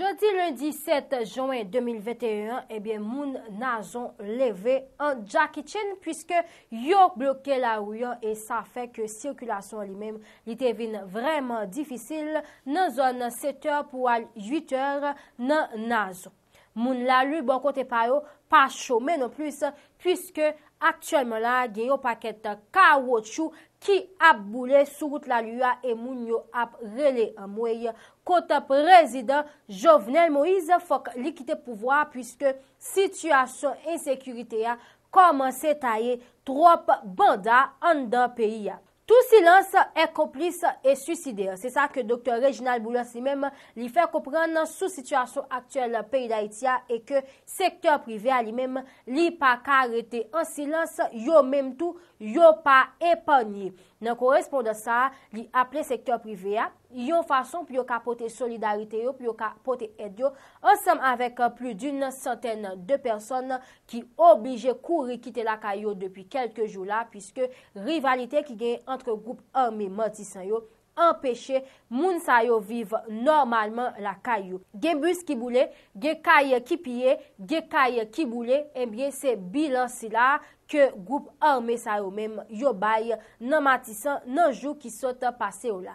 Jodi lundi 7 joun 2021, moun nazon leve an Jacky Chin, pwiske yon bloke la ouyan e sa fe ke sirkulasyon li menm li devine vreman difisil, nan zon 7 or pou al 8 or nan nazon. Moun lalou bon kote payo pa chome non plus pwiske aktuelman la gen yo paket ka wotshou ki ap boule soukout lalou ya e moun yo ap rele amweye. Kote prezident Jovenel Moïse fok likite pwouwa pwiske situasyon insekurite ya koman se taye trop banda an dan peyi ya. Sous silans e komplis e suside. Se sa ke doktor Reginald Boulos li mem li fe kompran nan sou situasyon aktuel pey da itia e ke sektor prive a li mem li pa ka arete en silans yo mem tou yo pa epan li. Nan koresponde sa li aple sektor prive a. Yon fason pou yo ka pote solidarite yo, pou yo ka pote edyo, ansam avek euh, plu d'une santen de person ki oblije kouri kite la kayo depi kelke jou la, pwiske rivalite ki genye antre goup arme matisan yo, empeshe moun sayo vive normalman la kayo. Gen bus ki boule, gen kaye ki pye, gen kaye ki boule, enbyen eh se bilansi la ke goup arme sayo menm yo bay nan matisan nan jou ki sote pase yo la.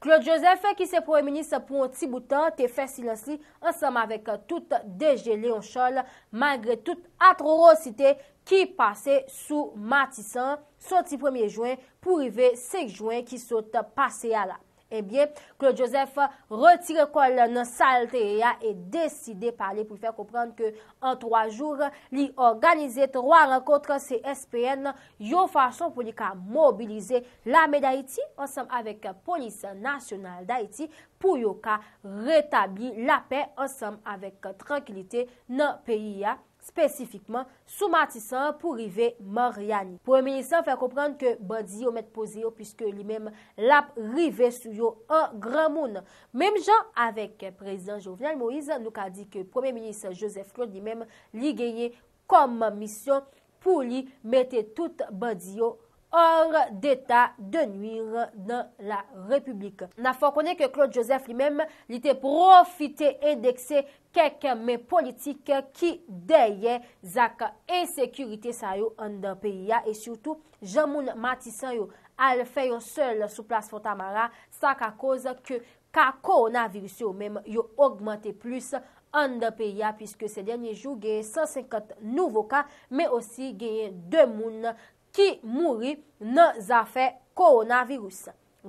Claude Joseph fè ki se promenis pou an ti boutan te fè silansi ansam avèk euh, tout deje leonchol magre tout atrorosite ki pase sou matisan. Soti premier juen pou rive sek juen ki sote pase alap. Ebyen, eh Claude Joseph retire kol nan salte e ya e deside pale pou fèr koprande ke an 3 jour li organize 3 renkontre se SPN yo fason pou li ka mobilize la me da iti ansem avèk polise nasyonal da iti pou yo ka retabli la pe ansem avèk tranquilite nan peyi ya. spesifikman sou matisan pou rive Mariani. Pou menisan fè kompran ke bandi yo met pose yo pwiske li men lap rive sou yo an gran moun. Mem jan avèk prezident Jovian Moïse nou ka di ke pou menisan Joseph Floyd li men li genye kom misyon pou li mette tout bandi yo or deta de nuir nan la republik. Na fò konè ke Claude Joseph li mèm li te profite endekse kek mè politik ki deye zak ensekurite sa yo an den peyi ya e syoutou jan moun matisan yo al fè yo sel sou plas Fontamara sa ka koz ki ka koronavirus yo mèm yo augmente plus an den peyi ya piske se denye jou geye 150 nouvo ka me osi geye 2 moun ki mouri nan zafè koronavirus.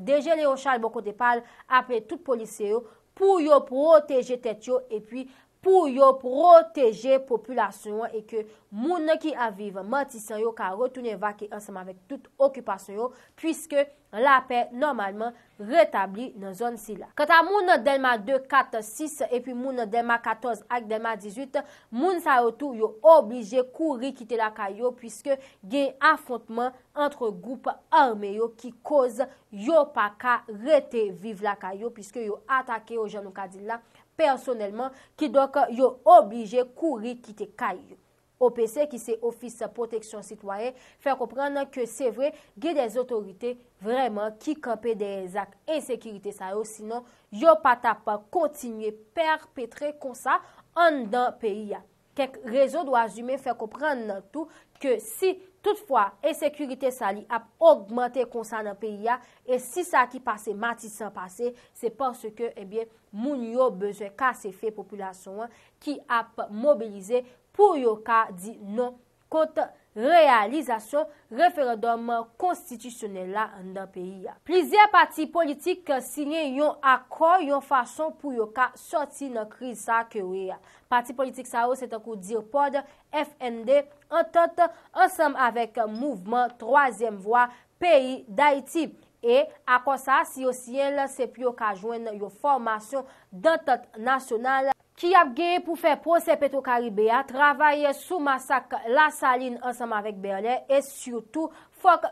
Deje le o chal bokote pal apè tout poliseyo pou yo proteje tet yo epwi pou yo proteje populasyon yo e ke moun ki aviv matisyon yo ka retounen vaki ansam avek tout okupasyon yo pwiske la pe normalman retabli nan zon si la. Kata moun delma 2, 4, 6 e pi moun delma 14 ak delma 18 moun sa yo tou yo oblije kouri kite la ka yo pwiske gen afontman antre goup arme yo ki koz yo pa ka rete vive la ka yo pwiske yo atake yo janou kadil la personelman ki do ka yo oblije kouri ki te kay yo. O pe se ki se ofis sa proteksyon sitwaye, fek opran nan ke se vre, gey dey otorite vreman ki kampe dey ezak, ensekirite sa yo, sinon yo pata pa kontinye perpetre kon sa, an dan peyi ya. Kek rezo do a zume fek opran nan tou, ke si... Toutfwa, e sekurite sali ap augmente konsan nan peyi ya, e si sa ki pase mati san pase, se panse ke eh moun yo beze ka se fe populasyon an, ki ap mobilize pou yo ka di nou konta Realizasyon referedom konstitisyonel la an dan peyi ya. Plizye pati politik sinye yon akor yon fasyon pou yo ka soti nan kriz sa kewe ya. Pati politik sa yo se te kou dir pod FND an tot ansem avek mouvman Troazem Vwa peyi da iti. E apon sa si yo sinye se pi yo ka jwen yo formasyon dan tot nasyonal. ki ap geye pou fè pronsè Petro Karibé a travaye sou masak la salin ansèm avèk Berlè e syoutou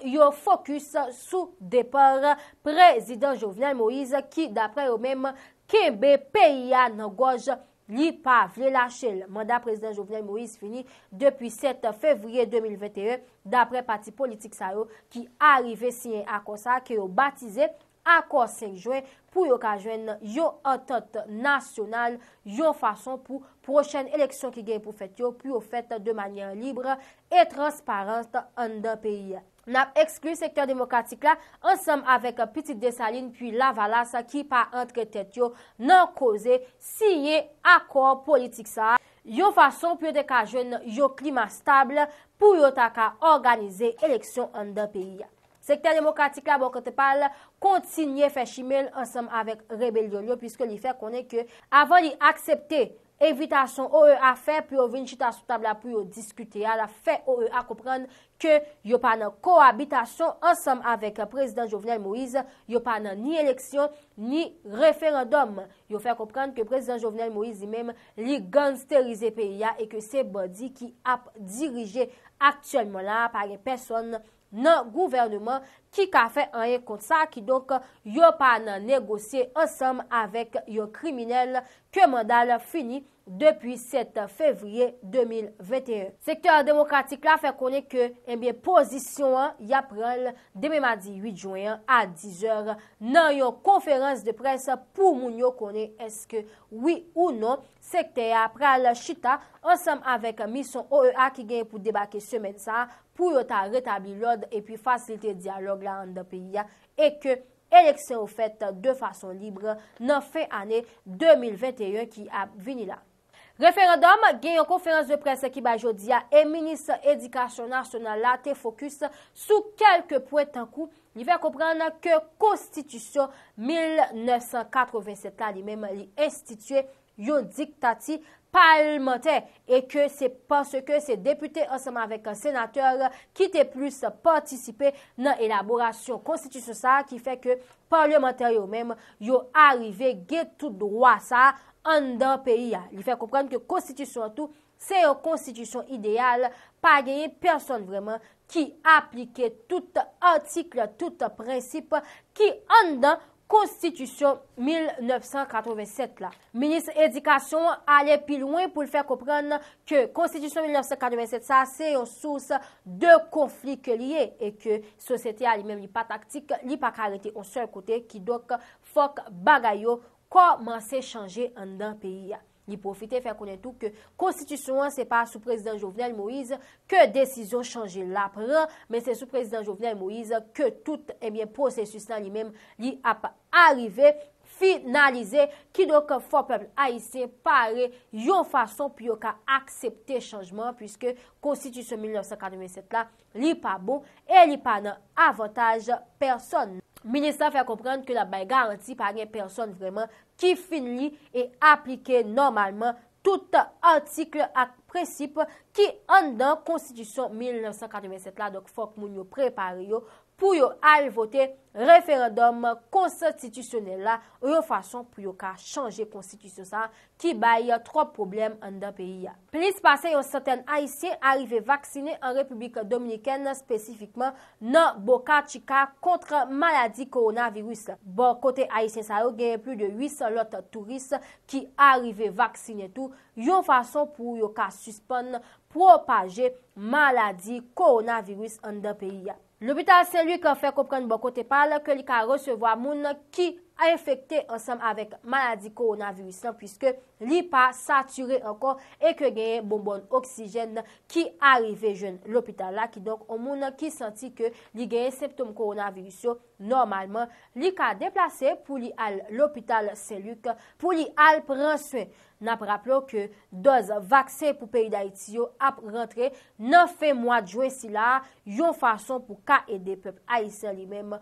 yon fokus sou depèr Prezident Jovenel Moïse ki dapre yon mèm kembe P.I.A. nan goj li pa vle la chèl. Manda Prezident Jovenel Moïse fini depi 7 fevriye 2021 dapre pati politik sa yo ki arive si yon akonsa ki yon batize akonsenjwen pou yo kajwen yo an tot nasyonal yo fason pou prochen eleksyon ki gen pou fet yo, pou yo fet de manyan libre et transparente an da peyi. N ap eksklu sektor demokratik la, ansam avek Petit Desaline pi Lavalas ki pa antre tet yo nan koze siye akor politik sa. Yo fason pou yo dekajwen yo klima stable pou yo taka organize eleksyon an da peyi. Sektèr demokratik la bon kote pal, kontinye fè shimèl ansèm avèk rebelionyo pwiske li fè konè kè avè li akseptè evitasyon ou e a fè, pou yo vè njita sou tabla pou yo diskute ya la fè ou e a kouprèn kè yo panan kouabitasyon ansèm avèk prezidant Jovenel Moïse, yo panan ni eleksyon ni referandom. Yo fè kouprèn kè prezidant Jovenel Moïse li mèm li gansterize pe ya e kè se body ki ap dirije aktyèlmò la parè person nou. nan gouvernement ki ka fe anye kontsa ki donk yo pa nan negosye ansam avek yo kriminel pwemandal fini depi 7 fevriye 2021. Sektor demokratik la fe konen ke e bie pozisyon y aprel deme madi 8 jwayan a 10 or nan yon konferans de pres pou moun yo konen eske wii ou non. Sektor aprel chita ansam avek misyon OEA ki gen pou debake semet sa pou yon ta retabli lode e pi fasilite dialog la an de peyi e ke eleksyon ou fet de fason libre nan fe ane 2021 ki ap vini la. Referendom gen yon konferans de pres ki ba jodia e minis edikasyon nasyon nan la te fokus sou kelke pou etan kou, ni ve komprena ke konstitusyon 1987 la li mem li institue yon diktati parlamenter e ke se panse ke se depute anseman vek an senater ki te plus participe nan elaborasyon konstitusyon sa ki fe ke parlamenter yo mem yo arrive gen tout droit sa an dan peyi ya. Li fè koupran ke konstitisyon an tou, se yo konstitisyon ideyal pa genye person vreman ki aplike tout antikl, tout prinsip ki an dan konstitisyon 1987 la. Ministre Edikasyon ale pi louen pou l fè koupran ke konstitisyon 1987 sa se yo sous de konflik liye e ke sosete a li men li pa taktik, li pa karite, o se yo kote ki dok fok bagay yo Kwa man se chanje an dan peyi ya? Li profite fè konen tou ke konstitusyon an se pa sou prezident Jovenel Moïse ke desisyon chanje la pran, men se sou prezident Jovenel Moïse ke tout ebyen prosesus lan li men bon li ap arive, finalize ki do ke fò pebl aise pare yon fason pi yo ka aksepte chanjman pwiske konstitusyon 1987 la li pa bon e li pa nan avantaj person nan. Ministran fè a komprende ke la bay garanti pa gen person vreman ki fin li e aplike normalman tout antikle ak precipe ki an dan konstitusyon 1987 la. Dok fok moun yo prepare yo pou yo al votè. Referendom konstitusyonel la yo fason pou yo ka chanje konstitusyon sa ki baye tro problem an da peyi ya. Plis pase yo saten Aisyen arive vaksine an Republik Dominiken spesifikman nan Boka Chika kontre maladi koronavirus. Bo kote Aisyen sa yo genye pli de 800 lote turis ki arive vaksine tou yo fason pou yo ka suspon propaje maladi koronavirus an da peyi ya. la ke li ka resevo a moun ki a efekte ansam avek maladi koronavirisyon pwiske li pa satyre ankon e ke genye bonbon oksijen ki arive jen l'opital la ki donk o moun ki santi ke li genye septom koronavirisyon normalman li ka deplase pou li al l'opital Saint-Luc pou li al prenswen nan praplo ke doz vaksen pou peyi da itiyo ap rentre nan fe mwad jwen si la yon fason pou ka ede pep a isen li menm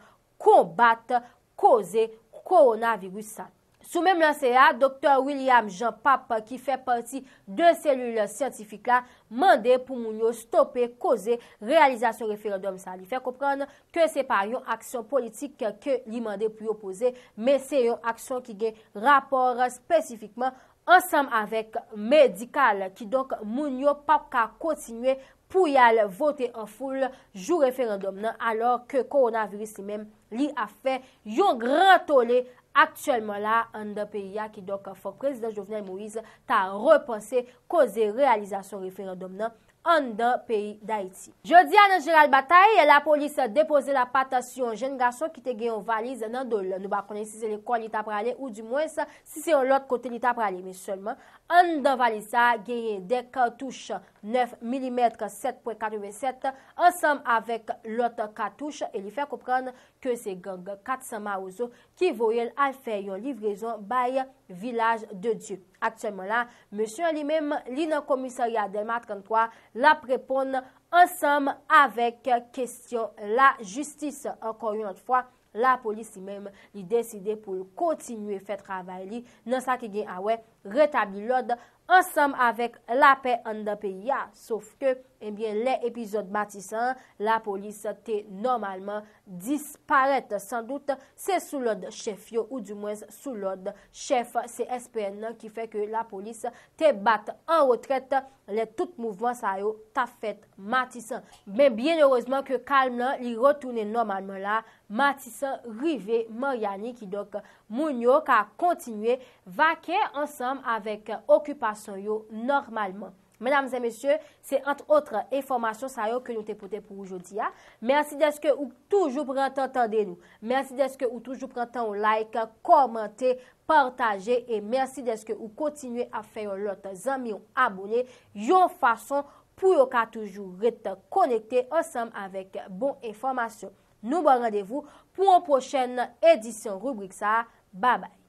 konbat koze koronavirou san. Sou mem lanse ya, doktor William Jean Pape ki fe parti de selule scientifika mande pou moun yo stope koze realizasyon referandum san. Li fe kopran ke se par yon aksyon politik ke li mande pou yo pose, me se yon aksyon ki gen rapor spesifikman ansam avek medikal ki donk moun yo pape ka kontinue pou yal vote an foul jou referendum nan alor ke koronavirus li men li a fe yon gran tole aktuelman la an dan peyi ya ki doke fok. Prezident Jovnay Moise ta repanse koze realizasyon referendum nan an dan peyi da iti. Jodi an an jiral bataye la polis depose la patasyon jen gason ki te gen yon valiz nan dole. Nou ba konen si se le kon li tap prale ou di mwen sa si se yon lot kote li tap prale me solman. An dan valisa genye dek katouche 9 mm 7.47 ansam avèk lot katouche e li fè koupran ke se gang 400 ma ouzo ki voyel al fè yon livrezon baye vilaj de Diu. Atèm mè la, mè sè yon li mèm li nan komisari adèm a 33 la prepon nan. ansam avek kestyon la justis. Ankon yonot fwa, la polisi mem li deside pou kontinue fet travay li, nan sa ki gen awe ah retabli lode ansam avek la pe an de pe ya. Sof ke... Enbyen, eh le epizod Matisan, la polis te normalman disparet san dout se sou lod chef yo ou di mwens sou lod chef se espren nan ki fe ke la polis te bat an rotret le tout mouvman sa yo ta fet Matisan. Men, byen erozman ke kalm nan li rotounen normalman la, Matisan rive Mariani ki dok moun yo ka kontinye vakey ansam avek okupasyon yo normalman. Menam zè mesye, se antre otre informasyon sa yo ke nou te pote pou oujodi ya. Mersi deske ou toujou prentan tende nou. Mersi deske ou toujou prentan ou like, komente, partaje. E mersi deske ou kontinue a feyo lot zanmion abone. Yon fason pou yo ka toujou rete konekte ansam avek bon informasyon. Nou ban randevou pou an pochen edisyon rubrik sa. Babay.